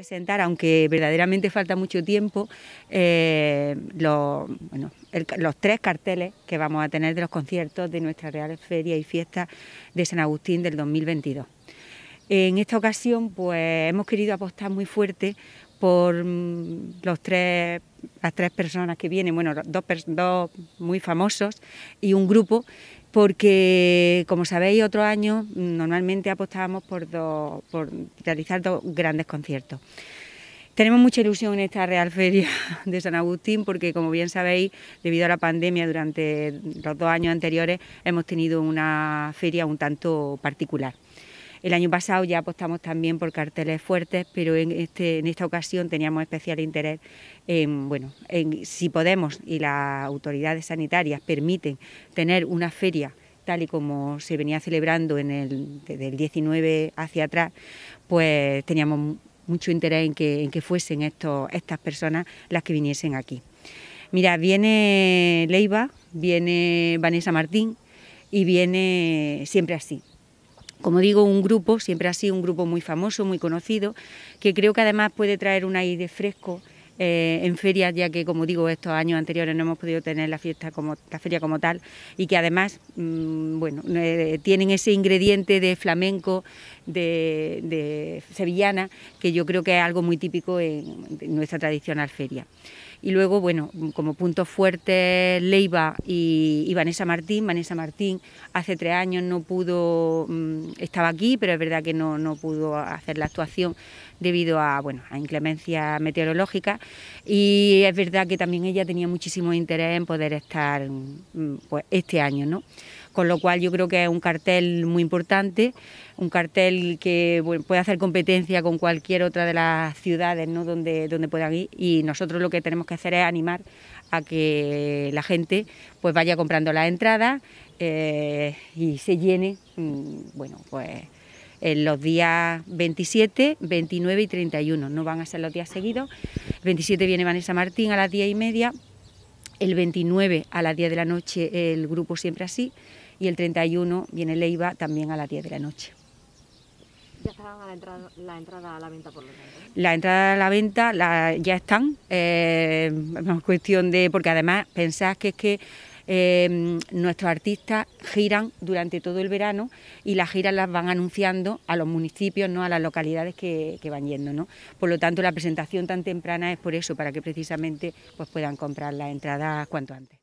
presentar, aunque verdaderamente falta mucho tiempo, eh, los, los tres carteles que vamos a tener de los conciertos de nuestra Real Feria y Fiesta de San Agustín del 2022. En esta ocasión, pues hemos querido apostar muy fuerte por mm, los tres, las tres personas que vienen, bueno, dos, dos muy famosos y un grupo porque, como sabéis, otro año mm, normalmente apostábamos por, por realizar dos grandes conciertos. Tenemos mucha ilusión en esta Real Feria de San Agustín porque, como bien sabéis, debido a la pandemia durante los dos años anteriores hemos tenido una feria un tanto particular. El año pasado ya apostamos también por carteles fuertes, pero este, en, esta ocasión teníamos especial interés en, bueno, en, si podemos y las autoridades sanitarias permiten tener una feria tal y como se venía celebrando en el, desde el 19 hacia atrás, pues teníamos mucho interés en que, fuesen estas personas las que viniesen aquí. Mira, viene Leiva, viene Vanessa Martín y viene siempre así como digo, un grupo, siempre ha sido un grupo muy famoso, muy conocido, que creo que además puede traer un aire fresco eh, en ferias, ya que como digo, estos años anteriores no hemos podido tener la fiesta como la feria como tal y que además, mm, bueno, eh, tienen ese ingrediente de flamenco de, sevillana, que yo creo que es algo muy típico en, nuestra tradicional feria. Y luego, bueno, como punto fuerte Leiva y, Vanessa Martín. Vanessa Martín hace tres años no pudo, mm, estaba aquí, pero es verdad que no, no pudo hacer la actuación debido a, bueno, a inclemencias meteorológicas. Y es verdad que también ella tenía muchísimo interés en poder estar mm, pues, este año, ¿no? con lo cual yo creo que es un cartel muy importante, un cartel que puede hacer competencia con cualquier otra de las ciudades ¿no? donde, donde puedan ir y nosotros lo que tenemos que hacer es animar a que la gente pues vaya comprando las entradas eh, y se llene, mm, bueno, pues en los días 27, 29 y 31, no van a ser los días seguidos. El 27 viene Vanessa Martín a las 10 y media el 29 a las 10 de la noche el grupo Siempre Así y el 31 viene Leiva también a las 10 de la noche. ¿Ya estaban a la, entrada, a la venta por lo tanto? La entrada a la venta ya están, eh, cuestión de, porque además pensás que es que Em, nuestros artistas giran durante todo el verano y las giras las van anunciando a los municipios, no a las localidades que, que van yendo. ¿no? Por lo tanto, la presentación tan temprana es por eso, para que precisamente pues, puedan comprar las entradas cuanto antes.